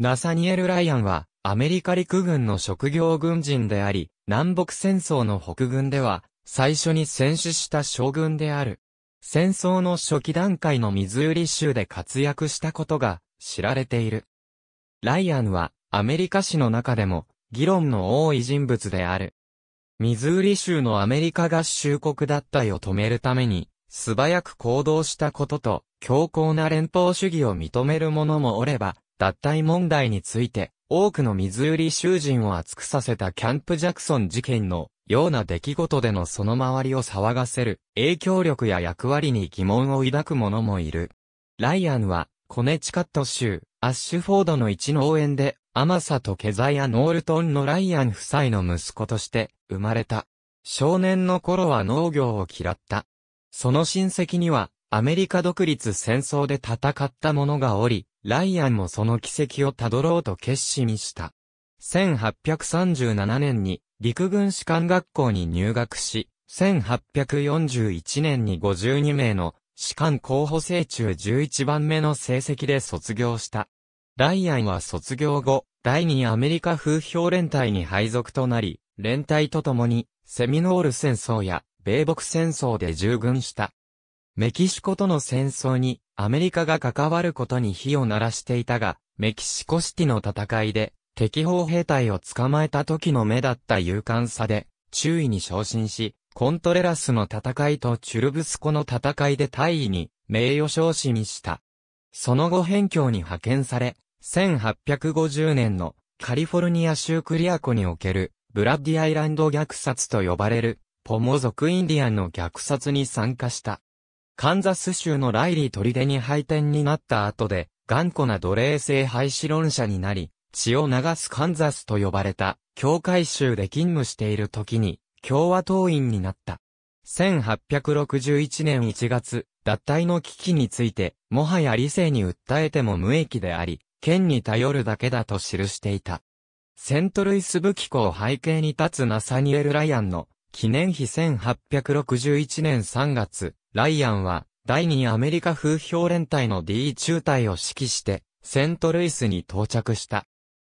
ナサニエル・ライアンは、アメリカ陸軍の職業軍人であり、南北戦争の北軍では、最初に戦死した将軍である。戦争の初期段階のミズーリ州で活躍したことが知られている。ライアンはアメリカ史の中でも議論の多い人物である。ミズーリ州のアメリカ合衆国脱退を止めるために素早く行動したことと強硬な連邦主義を認める者もおれば脱退問題について、多くの水売り囚人を熱くさせたキャンプ・ジャクソン事件のような出来事でのその周りを騒がせる影響力や役割に疑問を抱く者もいる。ライアンは、コネチカット州、アッシュフォードの一農園で、アマサとケザイア・ノールトンのライアン夫妻の息子として生まれた。少年の頃は農業を嫌った。その親戚には、アメリカ独立戦争で戦った者がおり、ライアンもその軌跡をたどろうと決心した。1837年に陸軍士官学校に入学し、1841年に52名の士官候補生中11番目の成績で卒業した。ライアンは卒業後、第2アメリカ風評連隊に配属となり、連隊と共に、セミノール戦争や、米北戦争で従軍した。メキシコとの戦争にアメリカが関わることに火を鳴らしていたが、メキシコシティの戦いで敵砲兵隊を捕まえた時の目だった勇敢さで、注意に昇進し、コントレラスの戦いとチュルブスコの戦いで大尉に名誉昇進した。その後辺境に派遣され、1850年のカリフォルニア州クリア湖におけるブラッディアイランド虐殺と呼ばれるポモ族インディアンの虐殺に参加した。カンザス州のライリー砦に廃店になった後で、頑固な奴隷制廃止論者になり、血を流すカンザスと呼ばれた、教会州で勤務している時に、共和党員になった。1861年1月、脱退の危機について、もはや理性に訴えても無益であり、県に頼るだけだと記していた。セントルイス武器庫を背景に立つナサニエル・ライアンの記念碑1861年3月、ライアンは、第2アメリカ風評連隊の D 中隊を指揮して、セントルイスに到着した。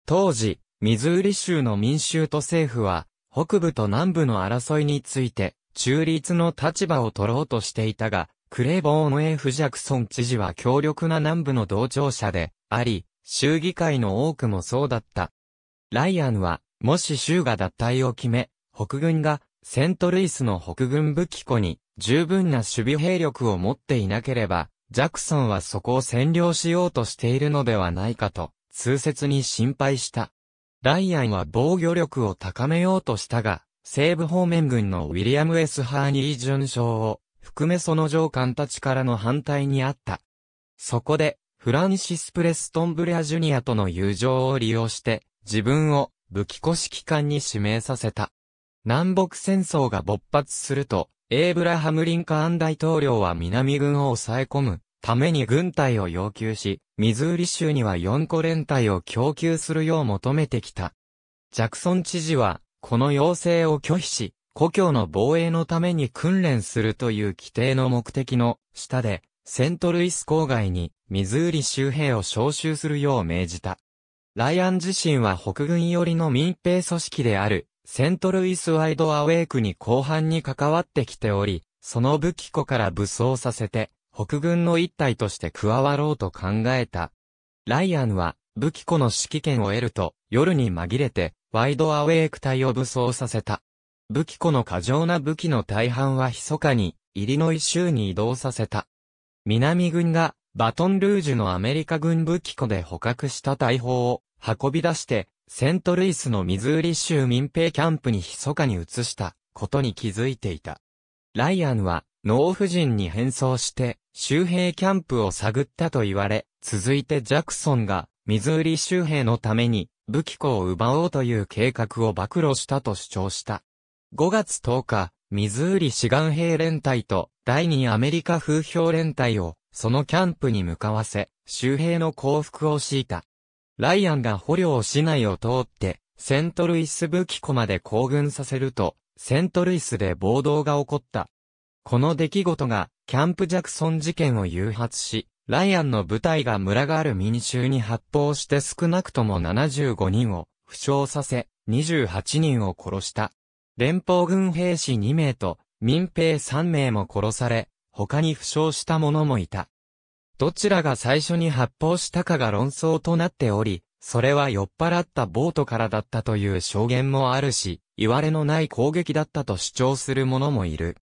当時、ミズーリ州の民衆と政府は、北部と南部の争いについて、中立の立場を取ろうとしていたが、クレボーノ・エフ・ジャクソン知事は強力な南部の同調者で、あり、州議会の多くもそうだった。ライアンは、もし州が脱退を決め、北軍が、セントルイスの北軍武器庫に、十分な守備兵力を持っていなければ、ジャクソンはそこを占領しようとしているのではないかと、通説に心配した。ライアンは防御力を高めようとしたが、西部方面軍のウィリアム・ S・ ハーニー巡将を含めその上官たちからの反対にあった。そこで、フランシス・プレストン・ブレア・ジュニアとの友情を利用して、自分を武器指揮官に指名させた。南北戦争が勃発すると、エイブラハム・リンカーン大統領は南軍を抑え込むために軍隊を要求し、ミズーリ州には4個連隊を供給するよう求めてきた。ジャクソン知事は、この要請を拒否し、故郷の防衛のために訓練するという規定の目的の下で、セントルイス郊外にミズーリ州兵を招集するよう命じた。ライアン自身は北軍寄りの民兵組織であるセントルイスワイドアウェイクに後半に関わってきており、その武器庫から武装させて、北軍の一体として加わろうと考えた。ライアンは、武器庫の指揮権を得ると、夜に紛れて、ワイドアウェイク隊を武装させた。武器庫の過剰な武器の大半は密かに、イリノイ州に移動させた。南軍が、バトンルージュのアメリカ軍武器庫で捕獲した大砲を運び出して、セントルイスのミズーリ州民兵キャンプに密かに移したことに気づいていた。ライアンは農夫人に変装して周辺キャンプを探ったと言われ、続いてジャクソンがミズーリ周兵のために武器庫を奪おうという計画を暴露したと主張した。5月10日、ミズーリ志願兵連隊と第2アメリカ風評連隊をそのキャンプに向かわせ、周辺の降伏を敷いた。ライアンが捕虜を市内を通って、セントルイス武器庫まで行軍させると、セントルイスで暴動が起こった。この出来事が、キャンプ・ジャクソン事件を誘発し、ライアンの部隊が村がある民衆に発砲して少なくとも75人を負傷させ、28人を殺した。連邦軍兵士2名と民兵3名も殺され、他に負傷した者もいた。どちらが最初に発砲したかが論争となっており、それは酔っ払ったボートからだったという証言もあるし、言われのない攻撃だったと主張する者もいる。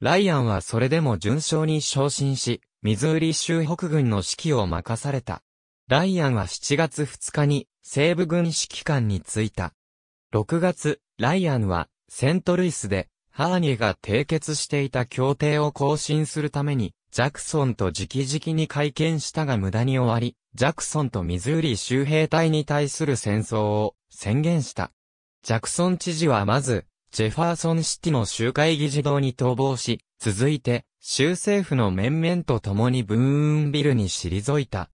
ライアンはそれでも順調に昇進し、ミズーリ州北軍の指揮を任された。ライアンは7月2日に西部軍指揮官に就いた。6月、ライアンはセントルイスでハーニーが締結していた協定を更新するためにジャクソンと直々に会見したが無駄に終わり、ジャクソンとミズーリ州兵隊に対する戦争を宣言した。ジャクソン知事はまず、ジェファーソンシティの州会議事堂に逃亡し、続いて、州政府の面々と共にブーンビルに退いた。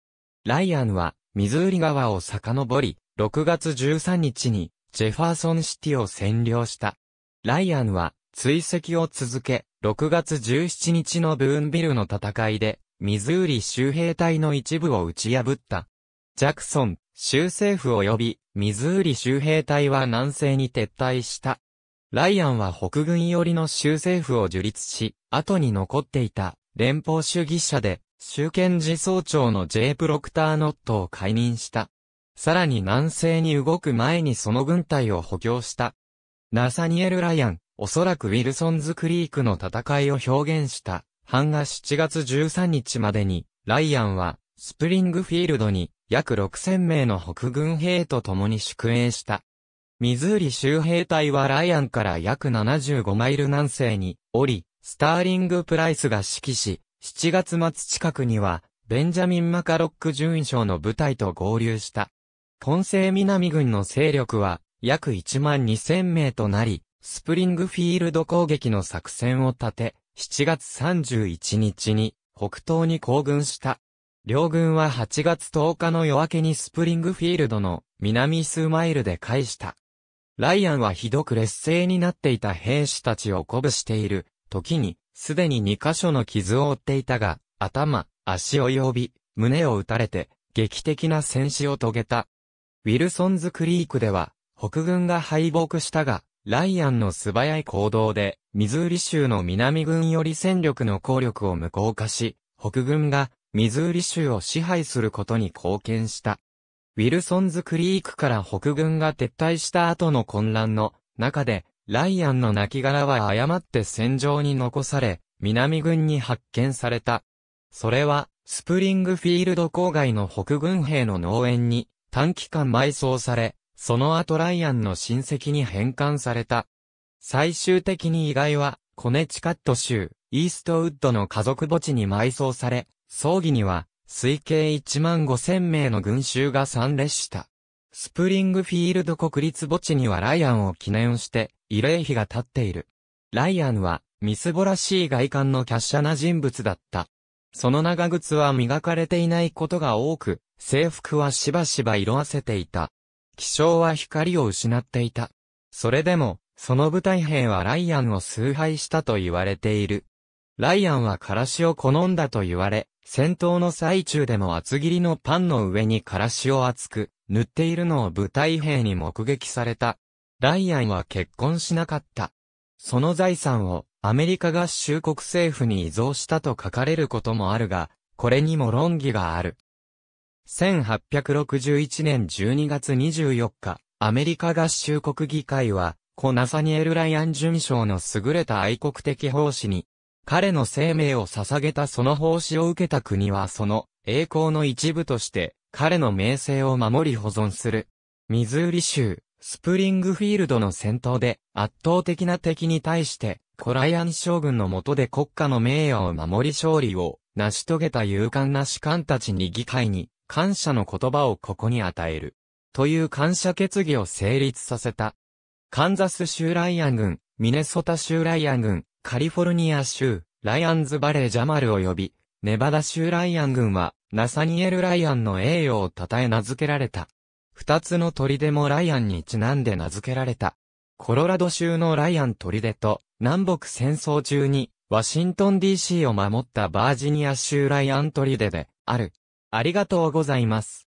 ライアンは、ミズーリ川を遡り、6月13日に、ジェファーソンシティを占領した。ライアンは、追跡を続け、6月17日のブーンビルの戦いで、ミズーリ州兵隊の一部を打ち破った。ジャクソン、州政府及び、ミズーリ州兵隊は南西に撤退した。ライアンは北軍寄りの州政府を樹立し、後に残っていた連邦主義者で、州県事総長の J. プロクターノットを解任した。さらに南西に動く前にその軍隊を補強した。ナサニエル・ライアン、おそらくウィルソンズクリークの戦いを表現した版が7月13日までに、ライアンはスプリングフィールドに約6000名の北軍兵と共に宿営した。ミズーリ州兵隊はライアンから約75マイル南西におり、スターリング・プライスが指揮し、7月末近くには、ベンジャミン・マカロック順位将の部隊と合流した。混成南軍の勢力は、約1万2000名となり、スプリングフィールド攻撃の作戦を立て、7月31日に北東に行軍した。両軍は8月10日の夜明けにスプリングフィールドの南数マイルで返した。ライアンはひどく劣勢になっていた兵士たちを鼓舞している時に、すでに2箇所の傷を負っていたが、頭、足及び、胸を打たれて、劇的な戦死を遂げた。ウィルソンズクリークでは、北軍が敗北したが、ライアンの素早い行動で、ミズーリ州の南軍より戦力の効力を無効化し、北軍がミズーリ州を支配することに貢献した。ウィルソンズクリークから北軍が撤退した後の混乱の中で、ライアンの亡骸は誤って戦場に残され、南軍に発見された。それは、スプリングフィールド郊外の北軍兵の農園に短期間埋葬され、その後ライアンの親戚に返還された。最終的に遺骸は、コネチカット州、イーストウッドの家族墓地に埋葬され、葬儀には、推計1万5千名の群衆が参列した。スプリングフィールド国立墓地にはライアンを記念して、慰霊碑が立っている。ライアンは、みすぼらしい外観の華奢な人物だった。その長靴は磨かれていないことが多く、制服はしばしば色あせていた。気象は光を失っていた。それでも、その部隊兵はライアンを崇拝したと言われている。ライアンはからしを好んだと言われ、戦闘の最中でも厚切りのパンの上にからしを厚く、塗っているのを部隊兵に目撃された。ライアンは結婚しなかった。その財産をアメリカ合衆国政府に依存したと書かれることもあるが、これにも論議がある。1861年12月24日、アメリカ合衆国議会は、コナサニエル・ライアン巡将の優れた愛国的奉仕に、彼の生命を捧げたその奉仕を受けた国はその栄光の一部として、彼の名声を守り保存する。ミズーリ州、スプリングフィールドの戦闘で圧倒的な敵に対して、コライアン将軍の下で国家の名誉を守り勝利を成し遂げた勇敢な士官たちに議会に感謝の言葉をここに与える。という感謝決議を成立させた。カンザス州ライアン軍、ミネソタ州ライアン軍、カリフォルニア州、ライアンズバレージャマル及び、ネバダ州ライアン軍は、ナサニエル・ライアンの栄誉を称え名付けられた。二つの砦もライアンにちなんで名付けられた。コロラド州のライアン砦と、南北戦争中に、ワシントン DC を守ったバージニア州ライアン砦で、ある。ありがとうございます。